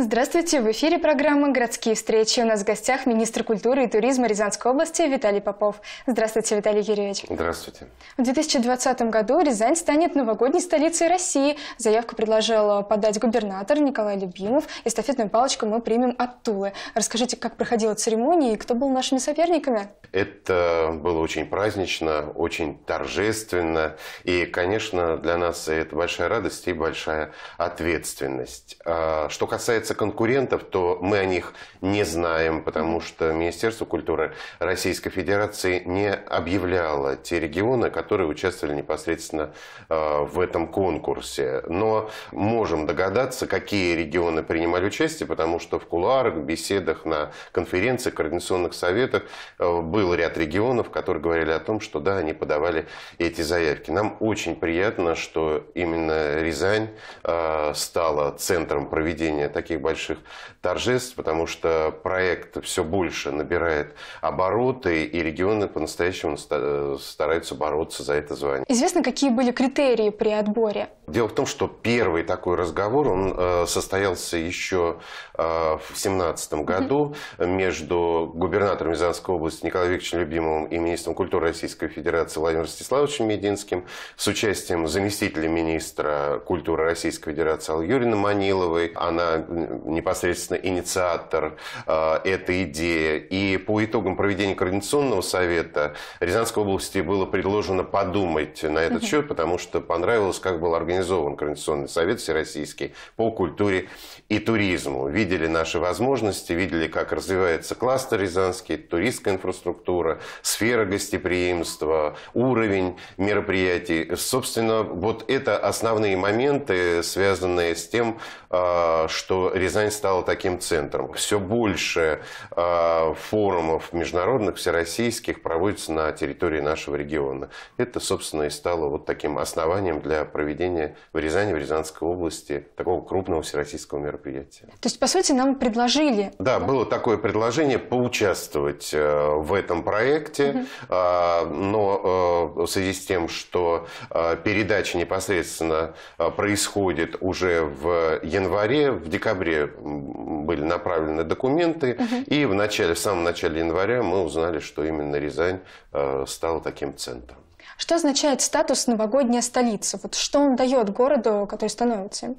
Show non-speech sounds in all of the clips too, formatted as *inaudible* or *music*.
Здравствуйте! В эфире программа «Городские встречи». У нас в гостях министр культуры и туризма Рязанской области Виталий Попов. Здравствуйте, Виталий Юрьевич. Здравствуйте. В 2020 году Рязань станет новогодней столицей России. Заявку предложил подать губернатор Николай Любимов. Эстафетную палочку мы примем от Тулы. Расскажите, как проходила церемония и кто был нашими соперниками? Это было очень празднично, очень торжественно. И, конечно, для нас это большая радость и большая ответственность. А, что касается касается конкурентов, то мы о них не знаем, потому что Министерство культуры Российской Федерации не объявляло те регионы, которые участвовали непосредственно э, в этом конкурсе. Но можем догадаться, какие регионы принимали участие, потому что в кулуарах, беседах, на конференциях, координационных советах э, был ряд регионов, которые говорили о том, что да, они подавали эти заявки. Нам очень приятно, что именно Рязань э, стала центром проведения таких таких больших торжеств, потому что проект все больше набирает обороты, и регионы по-настоящему э, стараются бороться за это звание. Известно, какие были критерии при отборе? Дело в том, что первый такой разговор, он э, состоялся еще э, в 2017 году между губернатором Рязанской области Николаем Викторовичем Любимовым и министром культуры Российской Федерации Владимиром Ростиславовичем Мединским с участием заместителя министра культуры Российской Федерации Аллы Юрьевны Маниловой. Она непосредственно инициатор э, этой идеи. И по итогам проведения Координационного совета Рязанской области было предложено подумать на этот счет, потому что понравилось, как был организован Координационный совет Всероссийский по культуре и туризму. Видели наши возможности, видели, как развивается кластер рязанский, туристская инфраструктура, сфера гостеприимства, уровень мероприятий. Собственно, вот это основные моменты, связанные с тем, э, что Рязань стала таким центром. Все больше а, форумов международных, всероссийских проводится на территории нашего региона. Это, собственно, и стало вот таким основанием для проведения в Рязани, в Рязанской области такого крупного всероссийского мероприятия. То есть, по сути, нам предложили... Да, было такое предложение поучаствовать э, в этом проекте, а, но э, в связи с тем, что э, передача непосредственно происходит уже в январе, в декабре, ноябре были направлены документы, угу. и в, начале, в самом начале января мы узнали, что именно Рязань э, стала таким центром. Что означает статус новогодняя столица? Вот что он дает городу, который становится им?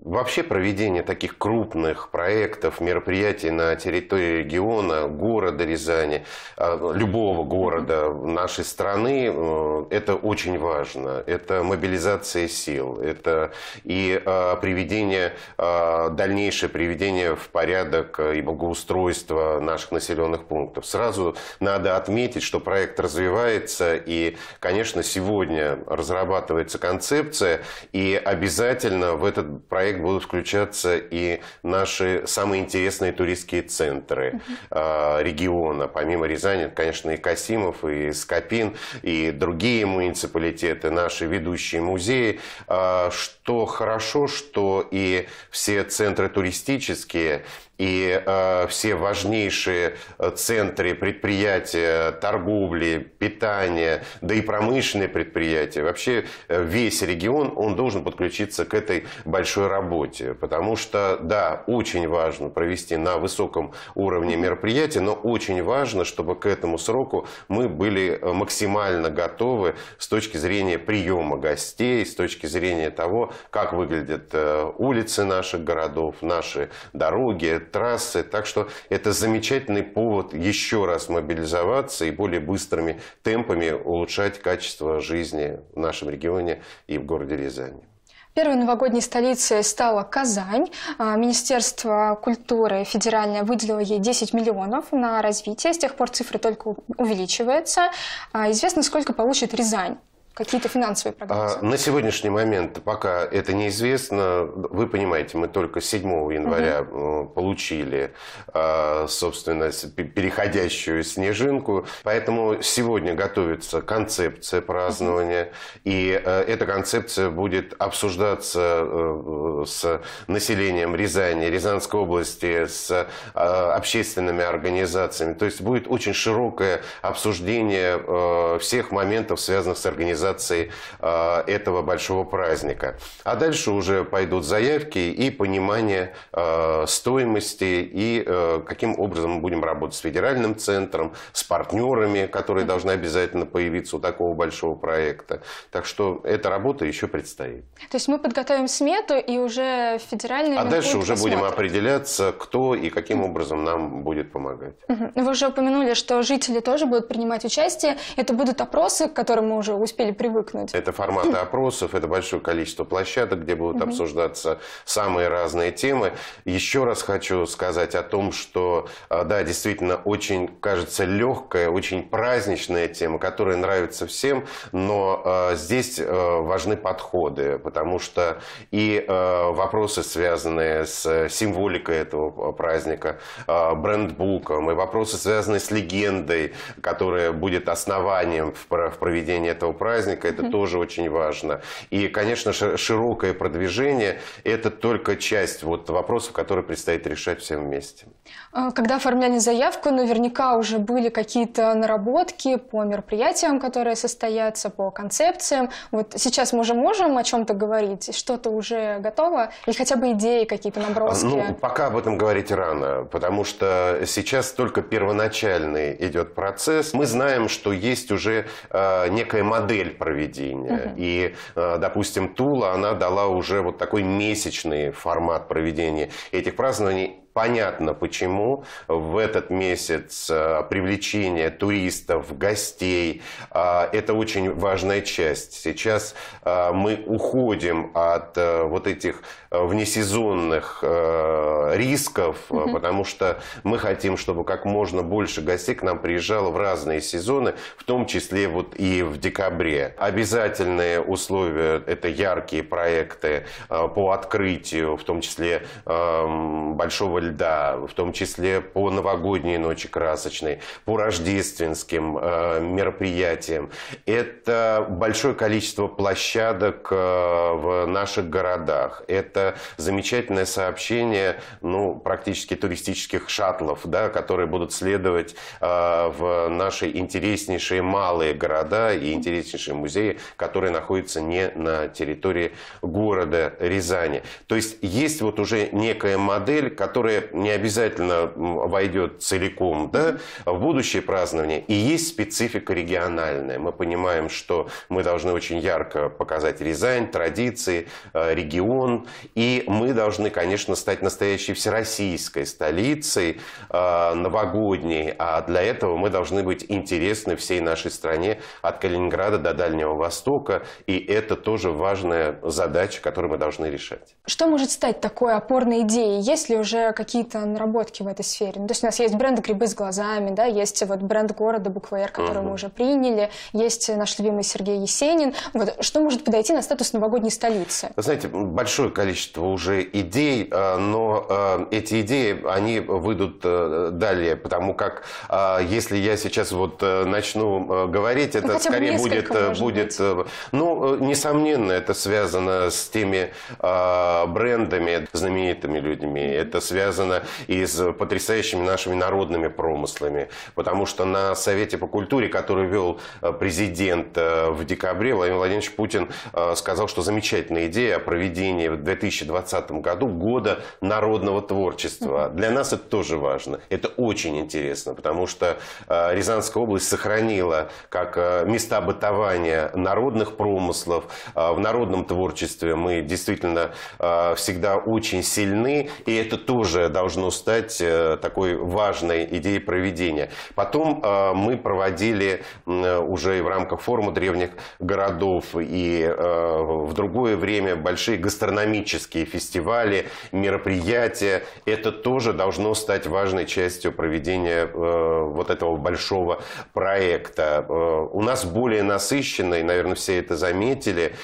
Вообще проведение таких крупных проектов, мероприятий на территории региона, города Рязани, а, любого города нашей страны, э, это очень важно. Это мобилизация сил, это и а, приведение, а, дальнейшее приведение в порядок и благоустройство наших населенных пунктов. Сразу надо отметить, что проект развивается, и, конечно, сегодня разрабатывается концепция, и обязательно в этот проект проект будут включаться и наши самые интересные туристские центры а, региона. Помимо Рязани, это, конечно, и Касимов, и Скопин, и другие муниципалитеты, наши ведущие музеи. что а, что хорошо, что и все центры туристические, и э, все важнейшие э, центры предприятия, торговли, питания, да и промышленные предприятия, вообще э, весь регион, он должен подключиться к этой большой работе. Потому что, да, очень важно провести на высоком уровне мероприятия, но очень важно, чтобы к этому сроку мы были э, максимально готовы с точки зрения приема гостей, с точки зрения того, как выглядят э, улицы наших городов, наши дороги, трассы. Так что это замечательный повод еще раз мобилизоваться и более быстрыми темпами улучшать качество жизни в нашем регионе и в городе Рязани. Первой новогодней столицей стала Казань. А, Министерство культуры федеральное выделило ей 10 миллионов на развитие. С тех пор цифры только увеличиваются. А, Известно, сколько получит Рязань какие-то финансовые прогнозы? А, на сегодняшний момент пока это неизвестно. Вы понимаете, мы только 7 января угу. получили, а, собственно, переходящую снежинку. Поэтому сегодня готовится концепция празднования. Угу. И э, эта концепция будет обсуждаться э, с населением Рязани, Рязанской области, с общественными организациями. То есть будет очень широкое обсуждение всех моментов, связанных с организацией организации э, этого большого праздника. А дальше уже пойдут заявки и понимание э, стоимости и э, каким образом мы будем работать с федеральным центром, с партнерами, которые mm -hmm. должны обязательно появиться у такого большого проекта. Так что эта работа еще предстоит. То есть мы подготовим смету и уже федеральный. А дальше уже посмотрим. будем определяться, кто и каким образом нам будет помогать. Вы уже упомянули, что жители тоже будут принимать участие. Это будут опросы, к которым мы уже успели привыкнуть. Это форматы *laughs* опросов, это большое количество площадок, где будут обсуждаться самые разные темы. Еще раз хочу сказать о том, что, э, да, действительно, очень, кажется, легкая, очень праздничная тема, которая нравится всем, но э, здесь э, важны подходы, потому что и э, вопросы, связанные с э, символикой этого праздника, э, брендбуком, и вопросы, связанные с легендой, которая будет основанием в, в проведении этого праздника, праздника, это тоже очень важно. И, конечно, широкое продвижение – это только часть вот вопросов, которые предстоит решать всем вместе. А, когда оформляли заявку, наверняка уже были какие-то наработки по мероприятиям, которые состоятся, по концепциям. Вот сейчас мы уже можем о чем-то говорить? Что-то уже готово? Или хотя бы идеи какие-то наброски? Ну, пока об этом говорить рано, потому что сейчас только первоначальный идет процесс. Мы знаем, что есть уже э, некая модель проведения. Угу. И, э, допустим, Тула, она дала уже вот такой месячный формат проведения этих празднований. Понятно почему. В этот месяц э, привлечение туристов, гостей э, – это очень важная часть. Сейчас э, мы уходим от вот этих внесезонных рисков, угу. потому что мы хотим, чтобы как можно больше гостей к нам приезжало в разные сезоны, в том числе вот и в декабре. Обязательные условия – это яркие проекты по открытию, в том числе эм, большого льда, в том числе по новогодней ночи красочной, по рождественским э, мероприятиям. Это большое количество площадок э, в наших городах. Это замечательное сообщение ну, практически туристических шаттлов, да, которые будут следовать э, в наши интереснейшие малые города и интереснейшие музеи, которые находятся не на территории города Рязани. То есть есть вот уже некая модель, которая не обязательно войдет целиком да, в будущее празднование. И есть специфика региональная. Мы понимаем, что мы должны очень ярко показать Рязань, традиции, э, регион. И мы должны, конечно, стать настоящей всероссийской столицей э, новогодней. А для этого мы должны быть интересны всей нашей стране от Калининграда до Дальнего Востока. И это тоже важная задача, которую мы должны решать. Что может стать такой опорной идеей? Есть ли уже какие-то наработки в этой сфере. Ну, то есть у нас есть бренд «Грибы с глазами», да, есть вот бренд города буква «Р», который угу. мы уже приняли, есть наш любимый Сергей Есенин. Вот, что может подойти на статус новогодней столицы? знаете, большое количество уже идей, э, но э, эти идеи, они выйдут э, далее, потому как если я сейчас вот начну говорить, ну, это ну, скорее будет... будет Ну, несомненно, это связано с теми брендами, знаменитыми людьми, это связано связано и с потрясающими нашими народными промыслами. Потому что на Совете по культуре, который вел э, президент э, в декабре, Владимир Владимирович Путин э, сказал, что замечательная идея о проведении в 2020 году года народного творчества. Для нас это тоже важно. Это очень интересно, потому что Рязанская область сохранила как места бытования народных промыслов. В народном творчестве мы действительно всегда очень сильны, и это тоже же должно стать э, такой важной идеей проведения. Потом э, мы проводили уже и в рамках форума древних городов и э, в другое время большие гастрономические фестивали, мероприятия. Это тоже должно стать важной частью проведения вот этого большого проекта. У нас более насыщенной, наверное, все это заметили,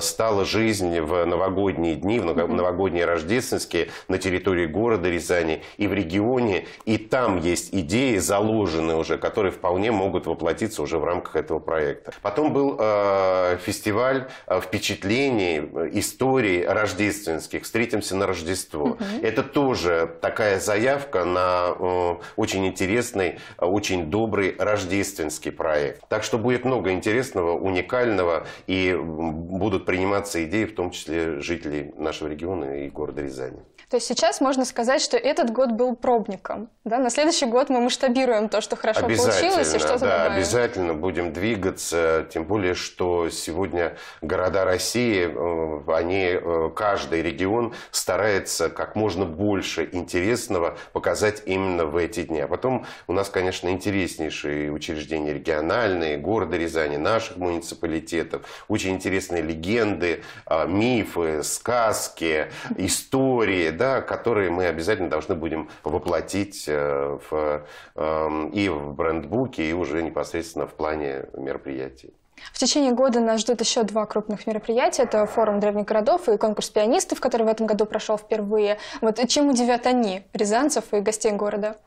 стала жизнь в новогодние дни, в новогодние рождественские на территории города города Рязани, и в регионе, и там есть идеи заложенные уже, которые вполне могут воплотиться уже в рамках этого проекта. Потом был э, фестиваль э, впечатлений, э, историй рождественских «Встретимся на Рождество». Угу. Это тоже такая заявка на э, очень интересный, э, очень добрый рождественский проект. Так что будет много интересного, уникального, и будут приниматься идеи, в том числе жителей нашего региона и города Рязани. То есть сейчас можно сказать, что этот год был пробником. Да? На следующий год мы масштабируем то, что хорошо получилось, и что-то да, добавим. Обязательно будем двигаться, тем более, что сегодня города России, э, они, э, каждый регион старается как можно больше интересного показать именно в эти дни. А потом у нас, конечно, интереснейшие учреждения региональные, города Рязани, наших муниципалитетов, очень интересные легенды, э, мифы, сказки, истории, да, которые мы обязательно должны будем воплотить э, в, эм, и в брендбуке, и уже непосредственно в плане мероприятий. В течение года нас ждут еще два крупных мероприятия. Это форум древних городов и конкурс пианистов, который в этом году прошел впервые. Вот чем удивят они, рязанцев и гостей города?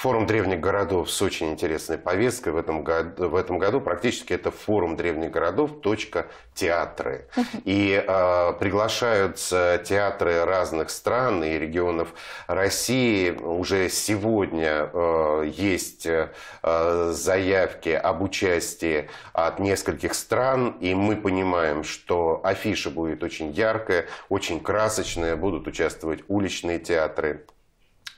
Форум древних городов с очень интересной повесткой в этом году. В этом году практически это форум древних городов точка театры. И э, приглашаются театры разных стран и регионов России. Уже сегодня э, есть э, заявки об участии от нескольких стран. И мы понимаем, что афиша будет очень яркая, очень красочная. Будут участвовать уличные театры,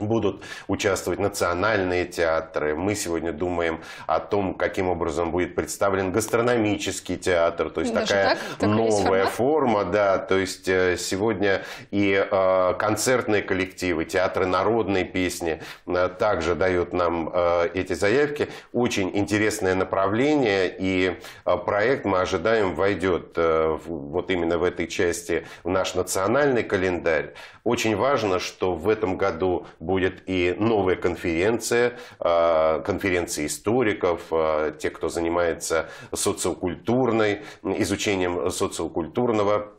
будут участвовать национальные театры. Мы сегодня думаем о том, каким образом будет представлен гастрономический театр, то есть Даже такая так? новая форма, да, то есть э, сегодня и э, концертные коллективы, театры народной песни э, также дают нам э, эти заявки. Очень интересное направление, и э, проект мы ожидаем войдет э, в, вот именно в этой части в наш национальный календарь. Очень важно, что в этом году будет будет и новая конференция, а, конференция историков, а, те, кто занимается социокультурной, изучением социокультурного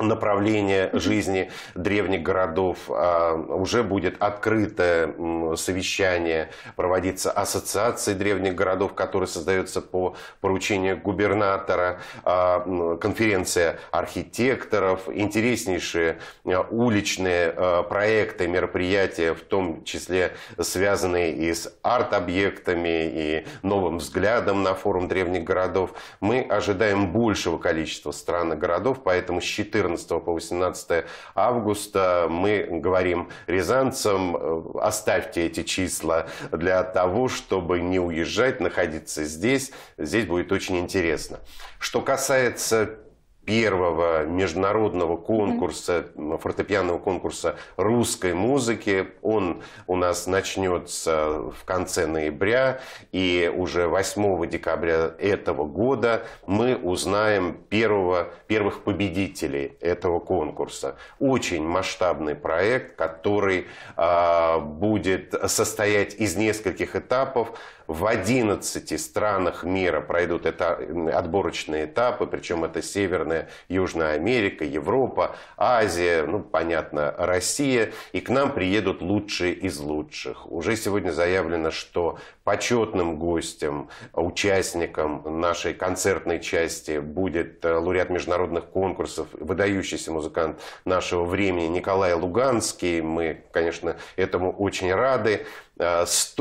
направление жизни древних городов. А, уже будет открытое совещание проводиться ассоциации древних городов, которые создаются по поручению губернатора, а, конференция архитекторов, интереснейшие а, уличные проекты, мероприятия, в том числе связанные и с арт-объектами, и новым взглядом на форум древних городов. Мы ожидаем большего количества стран и городов, поэтому с 14 14 по 18 августа мы говорим рязанцам, э, оставьте эти числа для того, чтобы не уезжать, находиться здесь. Здесь будет очень интересно. Что касается первого международного конкурса, фортепианного конкурса русской музыки. Он у нас начнется в конце ноября, и уже 8 декабря этого года мы узнаем первого, первых победителей этого конкурса. Очень масштабный проект, который э, будет состоять из нескольких этапов. В 11 странах мира пройдут это, отборочные этапы, причем это северная Северная, Южная Америка, Европа, Азия, ну, понятно, Россия. И к нам приедут лучшие из лучших. Уже сегодня заявлено, что почетным гостем, участником нашей концертной части будет э, лауреат международных конкурсов, выдающийся музыкант нашего времени Николай Луганский. Мы, конечно, этому очень рады. 100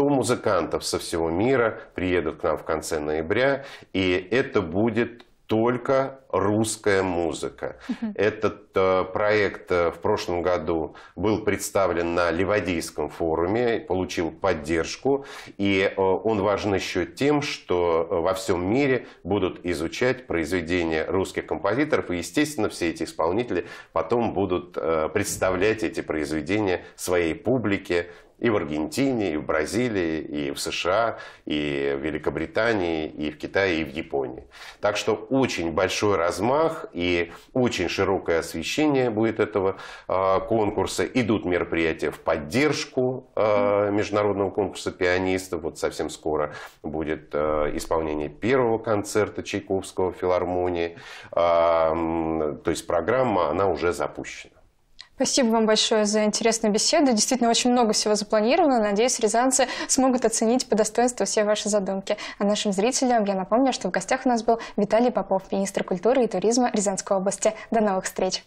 э, музыкантов со всего мира приедут к нам в конце ноября, и это будет только русская музыка. Этот э, проект э, в прошлом году был представлен на Ливадийском форуме, получил поддержку, и э, он важен еще тем, что э, во всем мире будут изучать произведения русских композиторов, и, естественно, все эти исполнители потом будут э, представлять эти произведения своей публике и в Аргентине, и в Бразилии, и в США, и в Великобритании, и в Китае, и в Японии. Так что очень большой размах и очень широкое освещение будет этого э, конкурса. Идут мероприятия в поддержку э, международного конкурса пианистов. Вот совсем скоро будет э, исполнение первого концерта Чайковского в филармонии. Э, то есть программа, она уже запущена. Спасибо вам большое за интересную беседу. Действительно, очень много всего запланировано. Надеюсь, рязанцы смогут оценить по достоинству все ваши задумки. А нашим зрителям я напомню, что в гостях у нас был Виталий Попов, министр культуры и туризма Рязанской области. До новых встреч!